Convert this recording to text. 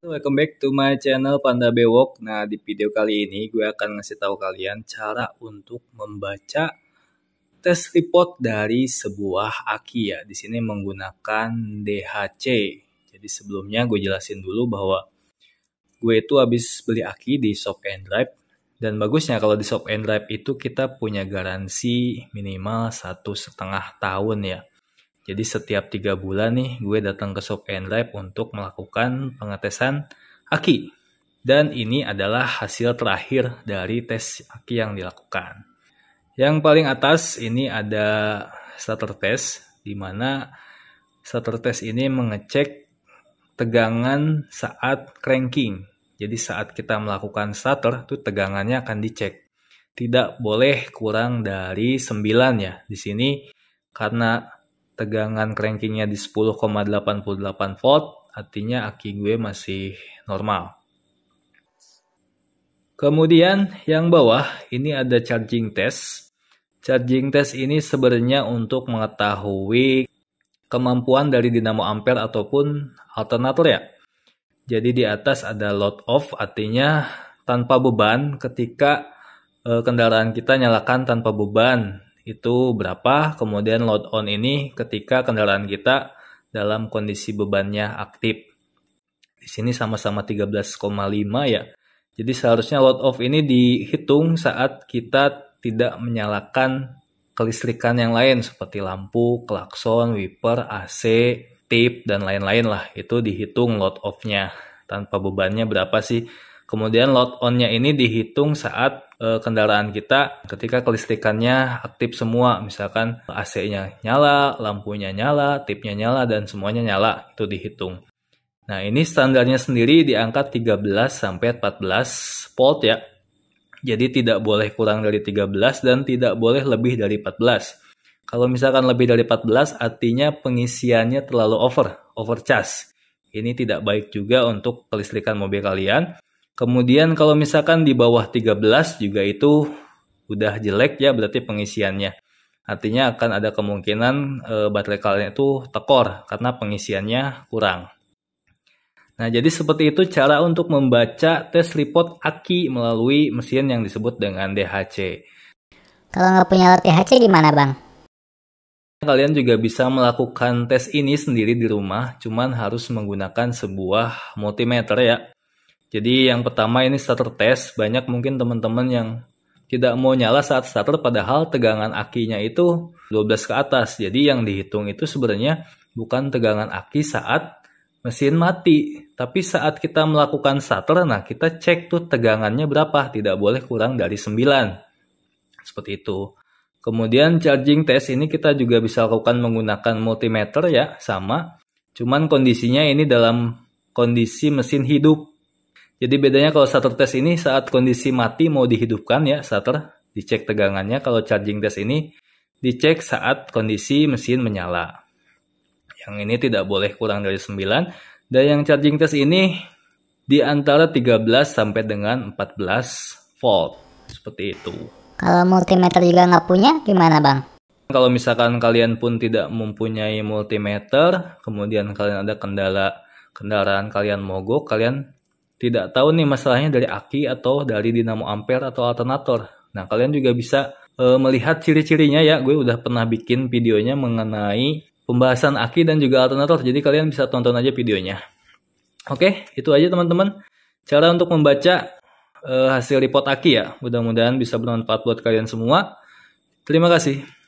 Welcome back to my channel Panda Bewok. Nah, di video kali ini gue akan ngasih tahu kalian cara untuk membaca tes report dari sebuah aki ya. Di sini menggunakan DHC. Jadi sebelumnya gue jelasin dulu bahwa gue itu habis beli aki di Shop and Drive dan bagusnya kalau di Shop and Drive itu kita punya garansi minimal satu setengah tahun ya. Jadi setiap tiga bulan nih gue datang ke Shop and Lab untuk melakukan pengetesan aki. Dan ini adalah hasil terakhir dari tes aki yang dilakukan. Yang paling atas ini ada starter test, di mana starter test ini mengecek tegangan saat cranking. Jadi saat kita melakukan starter, itu tegangannya akan dicek. Tidak boleh kurang dari 9 ya. Di sini karena tegangan crankingnya di 10,88 volt, artinya aki gue masih normal. Kemudian yang bawah ini ada charging test. Charging test ini sebenarnya untuk mengetahui kemampuan dari dinamo ampere ataupun alternator ya. Jadi di atas ada load off artinya tanpa beban ketika eh, kendaraan kita nyalakan tanpa beban itu berapa, kemudian load on ini ketika kendaraan kita dalam kondisi bebannya aktif. Di sini sama-sama 13,5 ya. Jadi seharusnya load off ini dihitung saat kita tidak menyalakan kelistrikan yang lain seperti lampu, klakson, wiper, AC, tip, dan lain-lain lah. Itu dihitung load off-nya. Tanpa bebannya berapa sih? Kemudian load on-nya ini dihitung saat e, kendaraan kita ketika kelistrikannya aktif semua, misalkan AC-nya nyala, lampunya nyala, tipnya nyala dan semuanya nyala, itu dihitung. Nah, ini standarnya sendiri diangkat 13 sampai 14 volt ya. Jadi tidak boleh kurang dari 13 dan tidak boleh lebih dari 14. Kalau misalkan lebih dari 14 artinya pengisiannya terlalu over, overcharge. Ini tidak baik juga untuk kelistrikan mobil kalian Kemudian kalau misalkan di bawah 13 juga itu udah jelek ya berarti pengisiannya. Artinya akan ada kemungkinan e, baterai kalian itu tekor karena pengisiannya kurang. Nah, jadi seperti itu cara untuk membaca tes report aki melalui mesin yang disebut dengan DHC. Kalau nggak punya alat DHC gimana, Bang? Kalian juga bisa melakukan tes ini sendiri di rumah, cuman harus menggunakan sebuah multimeter ya. Jadi yang pertama ini starter test, banyak mungkin teman-teman yang tidak mau nyala saat starter padahal tegangan akinya itu 12 ke atas. Jadi yang dihitung itu sebenarnya bukan tegangan aki saat mesin mati, tapi saat kita melakukan starter nah kita cek tuh tegangannya berapa, tidak boleh kurang dari 9. Seperti itu. Kemudian charging test ini kita juga bisa lakukan menggunakan multimeter ya, sama. Cuman kondisinya ini dalam kondisi mesin hidup. Jadi bedanya kalau shutter test ini saat kondisi mati mau dihidupkan ya shutter, dicek tegangannya. Kalau charging test ini dicek saat kondisi mesin menyala. Yang ini tidak boleh kurang dari 9. Dan yang charging test ini di antara 13 sampai dengan 14 volt. Seperti itu. Kalau multimeter juga nggak punya, gimana bang? Kalau misalkan kalian pun tidak mempunyai multimeter, kemudian kalian ada kendala kendaraan kalian mogok, kalian tidak tahu nih masalahnya dari aki atau dari dinamo ampere atau alternator. Nah, kalian juga bisa e, melihat ciri-cirinya ya. Gue udah pernah bikin videonya mengenai pembahasan aki dan juga alternator. Jadi kalian bisa tonton aja videonya. Oke, itu aja teman-teman. Cara untuk membaca e, hasil report aki ya. Mudah-mudahan bisa bermanfaat buat kalian semua. Terima kasih.